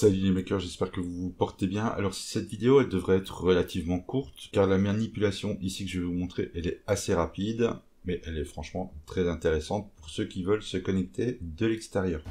Salut les makers, j'espère que vous vous portez bien. Alors cette vidéo, elle devrait être relativement courte, car la manipulation ici que je vais vous montrer, elle est assez rapide, mais elle est franchement très intéressante pour ceux qui veulent se connecter de l'extérieur.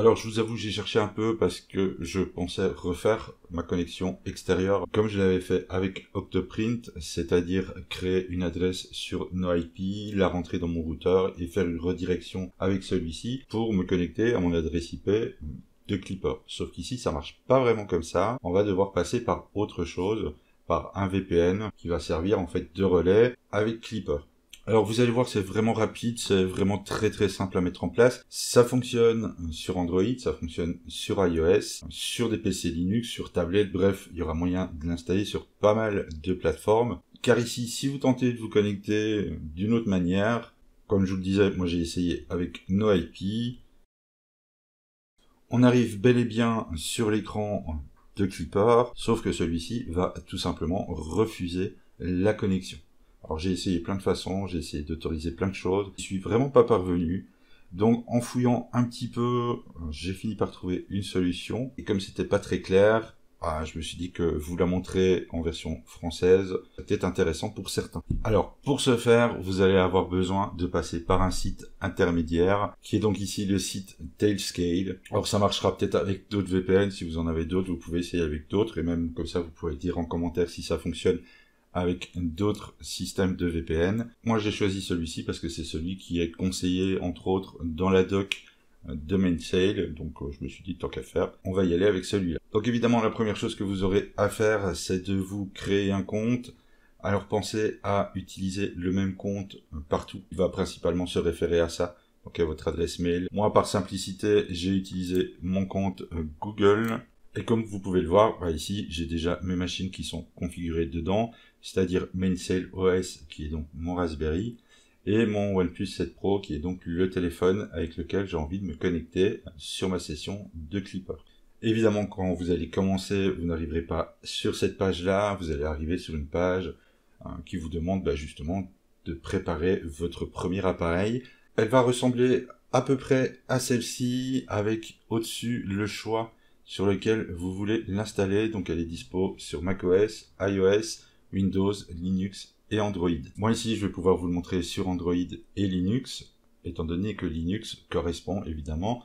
Alors je vous avoue, j'ai cherché un peu parce que je pensais refaire ma connexion extérieure comme je l'avais fait avec Octoprint, c'est-à-dire créer une adresse sur NoIP, la rentrer dans mon routeur et faire une redirection avec celui-ci pour me connecter à mon adresse IP de Clipper. Sauf qu'ici, ça marche pas vraiment comme ça. On va devoir passer par autre chose, par un VPN qui va servir en fait de relais avec Clipper. Alors vous allez voir c'est vraiment rapide, c'est vraiment très très simple à mettre en place. Ça fonctionne euh, sur Android, ça fonctionne sur iOS, sur des PC Linux, sur tablette, bref, il y aura moyen de l'installer sur pas mal de plateformes. Car ici, si vous tentez de vous connecter euh, d'une autre manière, comme je vous le disais, moi j'ai essayé avec NoIP, On arrive bel et bien sur l'écran de Clipper, sauf que celui-ci va tout simplement refuser la connexion. Alors j'ai essayé plein de façons, j'ai essayé d'autoriser plein de choses, je suis vraiment pas parvenu. Donc en fouillant un petit peu, j'ai fini par trouver une solution. Et comme c'était pas très clair, bah, je me suis dit que vous la montrer en version française, peut-être intéressant pour certains. Alors, pour ce faire, vous allez avoir besoin de passer par un site intermédiaire, qui est donc ici le site Tailscale. Alors, ça marchera peut-être avec d'autres VPN, si vous en avez d'autres, vous pouvez essayer avec d'autres, et même comme ça, vous pouvez dire en commentaire si ça fonctionne avec d'autres systèmes de VPN. Moi j'ai choisi celui-ci parce que c'est celui qui est conseillé entre autres dans la doc euh, de Mainsail, donc euh, je me suis dit tant qu'à faire, on va y aller avec celui-là. Donc évidemment la première chose que vous aurez à faire c'est de vous créer un compte. Alors pensez à utiliser le même compte euh, partout. Il va principalement se référer à ça, donc à votre adresse mail. Moi par simplicité j'ai utilisé mon compte Google et comme vous pouvez le voir, bah, ici, j'ai déjà mes machines qui sont configurées dedans, c'est-à-dire Mainsail OS, qui est donc mon Raspberry, et mon OnePlus 7 Pro, qui est donc le téléphone avec lequel j'ai envie de me connecter sur ma session de Clipper. Évidemment, quand vous allez commencer, vous n'arriverez pas sur cette page-là, vous allez arriver sur une page hein, qui vous demande bah, justement de préparer votre premier appareil. Elle va ressembler à peu près à celle-ci, avec au-dessus le choix sur lequel vous voulez l'installer. Donc elle est dispo sur macOS, iOS, Windows, Linux et Android. Moi ici, je vais pouvoir vous le montrer sur Android et Linux, étant donné que Linux correspond évidemment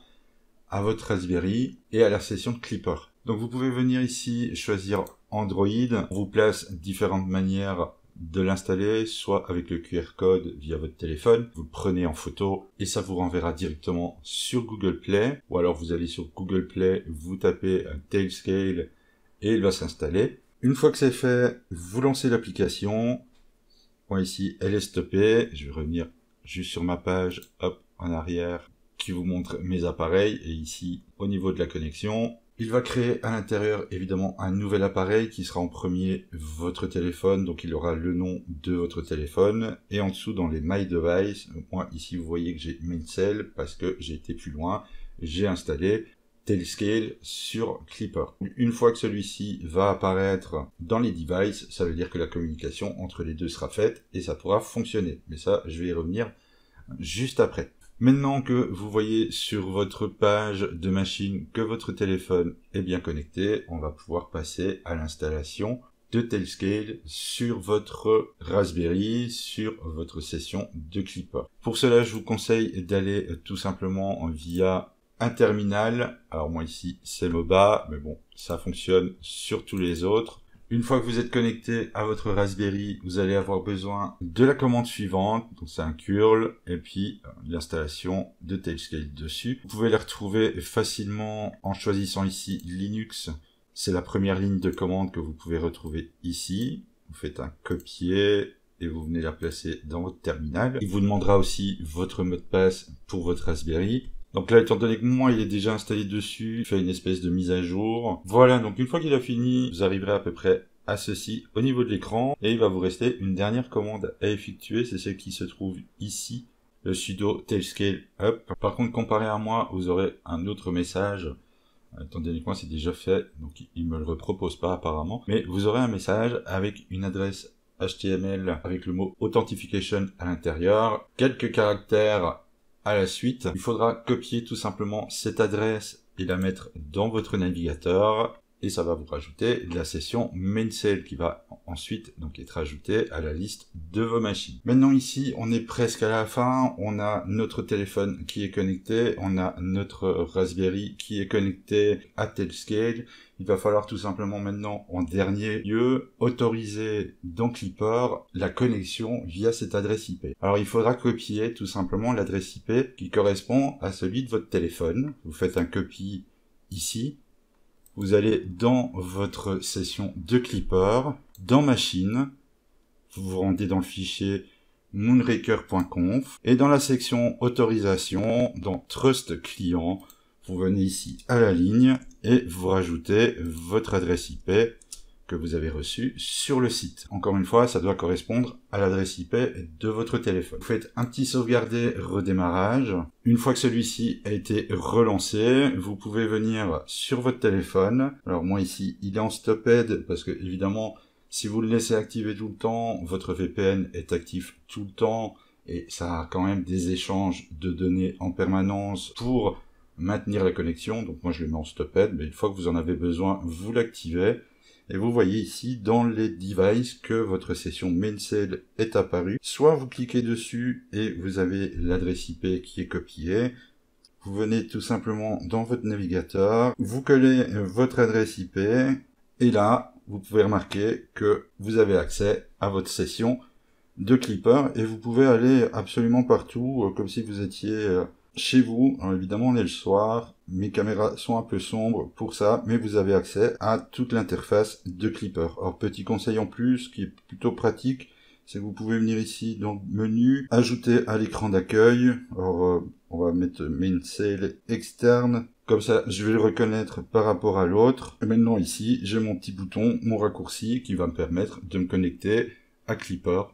à votre Raspberry et à la session Clipper. Donc vous pouvez venir ici choisir Android. On vous place différentes manières de l'installer, soit avec le QR code via votre téléphone, vous le prenez en photo et ça vous renverra directement sur Google Play, ou alors vous allez sur Google Play, vous tapez Tailscale et il va s'installer. Une fois que c'est fait, vous lancez l'application. Moi ici, elle est stoppée. Je vais revenir juste sur ma page, hop, en arrière, qui vous montre mes appareils. Et ici, au niveau de la connexion, il va créer à l'intérieur évidemment un nouvel appareil qui sera en premier votre téléphone, donc il aura le nom de votre téléphone. Et en dessous dans les My Device, moi ici vous voyez que j'ai Mincel parce que j'ai été plus loin, j'ai installé Telescale sur Clipper. Une fois que celui-ci va apparaître dans les devices, ça veut dire que la communication entre les deux sera faite et ça pourra fonctionner. Mais ça, je vais y revenir juste après. Maintenant que vous voyez sur votre page de machine que votre téléphone est bien connecté, on va pouvoir passer à l'installation de Telescale sur votre Raspberry, sur votre session de Clipper. Pour cela, je vous conseille d'aller tout simplement via un terminal. Alors moi ici, c'est MOBA, mais bon, ça fonctionne sur tous les autres. Une fois que vous êtes connecté à votre Raspberry, vous allez avoir besoin de la commande suivante. Donc c'est un curl et puis euh, l'installation de TailScale dessus. Vous pouvez la retrouver facilement en choisissant ici Linux. C'est la première ligne de commande que vous pouvez retrouver ici. Vous faites un copier et vous venez la placer dans votre terminal. Il vous demandera aussi votre mot de passe pour votre Raspberry. Donc là, étant donné que moi, il est déjà installé dessus, il fait une espèce de mise à jour. Voilà, donc une fois qu'il a fini, vous arriverez à peu près à ceci au niveau de l'écran et il va vous rester une dernière commande à effectuer, c'est celle qui se trouve ici, le sudo tailscale up. Par contre, comparé à moi, vous aurez un autre message étant donné que moi c'est déjà fait, donc il me le repropose pas apparemment, mais vous aurez un message avec une adresse HTML avec le mot authentification à l'intérieur, quelques caractères à la suite, il faudra copier tout simplement cette adresse et la mettre dans votre navigateur et ça va vous rajouter la session main sale qui va ensuite donc être ajoutée à la liste de vos machines. Maintenant ici, on est presque à la fin, on a notre téléphone qui est connecté, on a notre Raspberry qui est connecté à Telescale. Il va falloir tout simplement maintenant, en dernier lieu, autoriser dans Clipper la connexion via cette adresse IP. Alors il faudra copier tout simplement l'adresse IP qui correspond à celui de votre téléphone. Vous faites un copy ici, vous allez dans votre session de Clipper, dans Machine, vous vous rendez dans le fichier moonraker.conf et dans la section autorisation, dans Trust Client, vous venez ici à la ligne et vous rajoutez votre adresse IP que vous avez reçu sur le site. Encore une fois, ça doit correspondre à l'adresse IP de votre téléphone. Vous faites un petit sauvegarder redémarrage. Une fois que celui-ci a été relancé, vous pouvez venir sur votre téléphone. Alors moi ici, il est en stop-head, parce que évidemment, si vous le laissez activer tout le temps, votre VPN est actif tout le temps et ça a quand même des échanges de données en permanence pour maintenir la connexion. Donc moi je le mets en stop-head, mais une fois que vous en avez besoin, vous l'activez. Et vous voyez ici dans les devices que votre session cell est apparue. Soit vous cliquez dessus et vous avez l'adresse IP qui est copiée. Vous venez tout simplement dans votre navigateur, vous collez euh, votre adresse IP et là, vous pouvez remarquer que vous avez accès à votre session de Clipper et vous pouvez aller absolument partout euh, comme si vous étiez euh, chez vous. évidemment, on est le soir. Mes caméras sont un peu sombres pour ça, mais vous avez accès à toute l'interface de Clipper. Alors, petit conseil en plus, qui est plutôt pratique, c'est que vous pouvez venir ici dans menu, ajouter à l'écran d'accueil. Alors, euh, on va mettre main sale externe. Comme ça, je vais le reconnaître par rapport à l'autre. Maintenant ici, j'ai mon petit bouton, mon raccourci qui va me permettre de me connecter à Clipper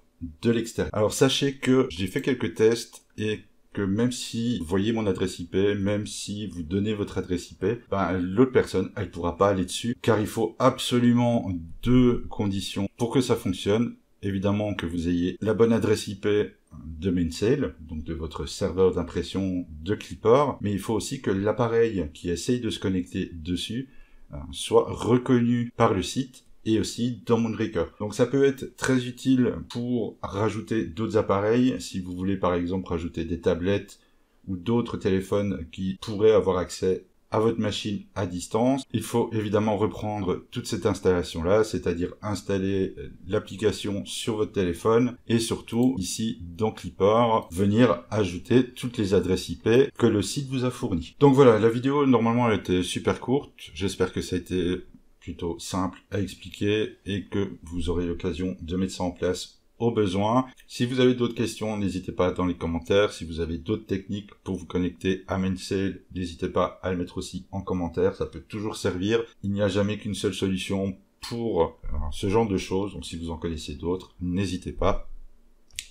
de l'extérieur. Alors sachez que j'ai fait quelques tests et que même si vous voyez mon adresse IP, même si vous donnez votre adresse IP, ben, l'autre personne, elle pourra pas aller dessus, car il faut absolument deux conditions pour que ça fonctionne. Évidemment que vous ayez la bonne adresse IP de mainsail, donc de votre serveur d'impression de Clipper, mais il faut aussi que l'appareil qui essaye de se connecter dessus euh, soit reconnu par le site et aussi dans Moonraker. Donc ça peut être très utile pour rajouter d'autres appareils, si vous voulez par exemple rajouter des tablettes ou d'autres téléphones qui pourraient avoir accès à votre machine à distance. Il faut évidemment reprendre toute cette installation-là, c'est-à-dire installer euh, l'application sur votre téléphone et surtout ici dans Clipper, venir ajouter toutes les adresses IP que le site vous a fourni Donc voilà, la vidéo normalement elle était super courte, j'espère que ça a été plutôt simple à expliquer et que vous aurez l'occasion de mettre ça en place au besoin. Si vous avez d'autres questions, n'hésitez pas dans les commentaires. Si vous avez d'autres techniques pour vous connecter à Mainsail, n'hésitez pas à le mettre aussi en commentaire. Ça peut toujours servir. Il n'y a jamais qu'une seule solution pour euh, ce genre de choses. Donc si vous en connaissez d'autres, n'hésitez pas.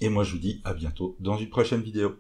Et moi je vous dis à bientôt dans une prochaine vidéo.